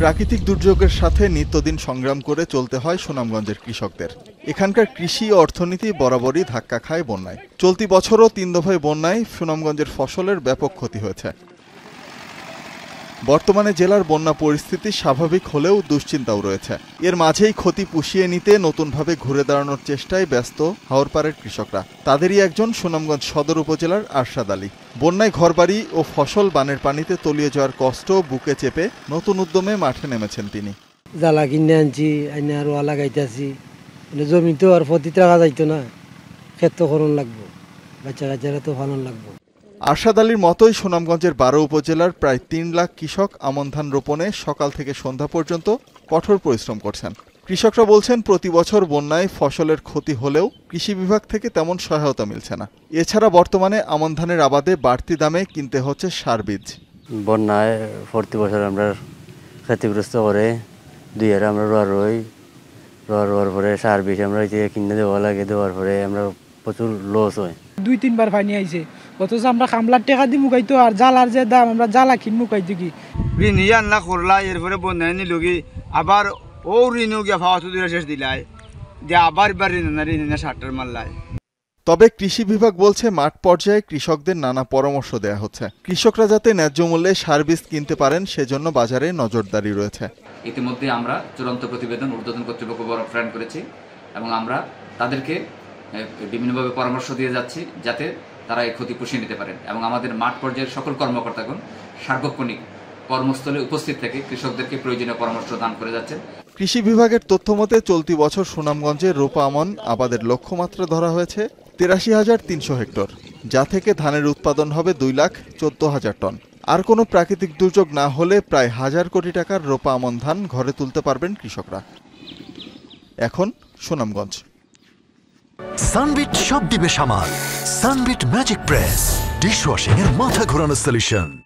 প্রাকৃতিক দুর্যোগের সাথে নিত্যদিন সংগ্রাম করে চলতে হয় সুনামগঞ্জের কৃষকদের এখানকার কৃষি ও অর্থনীতি বরাবরই ধাক্কা খায় বন্যায় চলতি বছরও তিন দফায় বন্যায় সুনামগঞ্জের ফসলের ব্যাপক ক্ষতি হয়েছে বর্তমানে জেলার বন্যা পরিস্থিতি স্বাভাবিক হলেও দুশ্চিন্তাও রয়েছে এর মাঝেই ক্ষতি পুষিয়ে নিতে নতুনভাবে ঘুরে দাঁড়ানোর চেষ্টায় ব্যস্ত হাওরপাড়ের কৃষকরা তাদেরই একজন সুনামগঞ্জ সদর উপজেলার আরশাদ আলী বন্যায় ঘরবাড়ি ও ফসল বানের পানিতে তলিয়ে যাওয়ার কষ্ট বুকে চেপে নতুন উদ্যমে মাঠে নেমেছেন তিনি জ্বালা কিনে আনছি আইনে আরো আলাগাইতেছি লাগাইতেছি মানে জমিতেও আর ফতি টাকা যাইতো না ক্ষেত্র লাগবো বাচ্চা কাচ্চারা তো ভালো লাগবো আরশাদ আলীর মতোই সুনামগঞ্জের বারো উপজেলার প্রায় তিন লাখ কৃষক আমন ধান রোপণে সকাল থেকে সন্ধ্যা পর্যন্ত কঠোর পরিশ্রম করছেন কৃষকরা বলছেন প্রতি বছর বন্যায় ফসলের ক্ষতি হলেও কৃষি বিভাগ থেকে তেমন সহায়তা মিলছে না এছাড়া বর্তমানে আমন ধানের আবাদে বাড়তি দামে কিনতে হচ্ছে সার বীজ বন্যায় প্রতি বছর আমরা ক্ষতিগ্রস্ত করে দুই হাজার আমরা রোয়া রই রোয়া রোয়ার পরে সার বীজ আমরা কিনে দেওয়া লাগে দেওয়ার পরে আমরা প্রচুর লস হয় দুই তিনবার ফাইনি আইছে অথচ আমরা কামলার টেকা দিয়ে মুখাইতো আর জালার যে দাম আমরা জালা কিন মুখাইতে কি ঋণ ইয়া না এরপরে বন্ধায় নিল কি আবার ও ঋণও গিয়া ফাওয়া শেষ দিলাই যে আবার এবার ঋণ ঋণ সারটার তবে কৃষি বিভাগ বলছে মাঠ পর্যায়ে কৃষকদের নানা পরামর্শ দেয়া হচ্ছে কৃষকরা যাতে ন্যায্য মূল্যে সার বীজ কিনতে পারেন সেজন্য বাজারে নজরদারি রয়েছে ইতিমধ্যে আমরা চূড়ান্ত প্রতিবেদন ঊর্ধ্বতন কর্তৃপক্ষ প্রেরণ করেছি এবং আমরা তাদেরকে হ্যাঁ, বিভিন্নভাবে পরামর্শ দিয়ে যাচ্ছি যাতে তারা এই ক্ষতি পুষিয়ে নিতে পারেন এবং আমাদের মাঠ পর্যায়ের সকল কর্মকর্তাগণ সার্বক্ষণিক কর্মস্থলে উপস্থিত থেকে কৃষকদেরকে প্রয়োজনীয় পরামর্শ দান করে যাচ্ছেন কৃষি বিভাগের তথ্য মতে চলতি বছর সুনামগঞ্জে রোপা আমন আবাদের লক্ষ্যমাত্রা ধরা হয়েছে তিরাশি হাজার তিনশো হেক্টর যা থেকে ধানের উৎপাদন হবে দুই লাখ চোদ্দ হাজার টন আর কোনো প্রাকৃতিক দুর্যোগ না হলে প্রায় হাজার কোটি টাকার রোপা আমন ধান ঘরে তুলতে পারবেন কৃষকরা এখন সুনামগঞ্জ সানবিট সব দিবে সামাল সানবিট ম্যাজিক প্রেস ডিশওয়াশিং এর মাথা ঘোরানো সলিউশন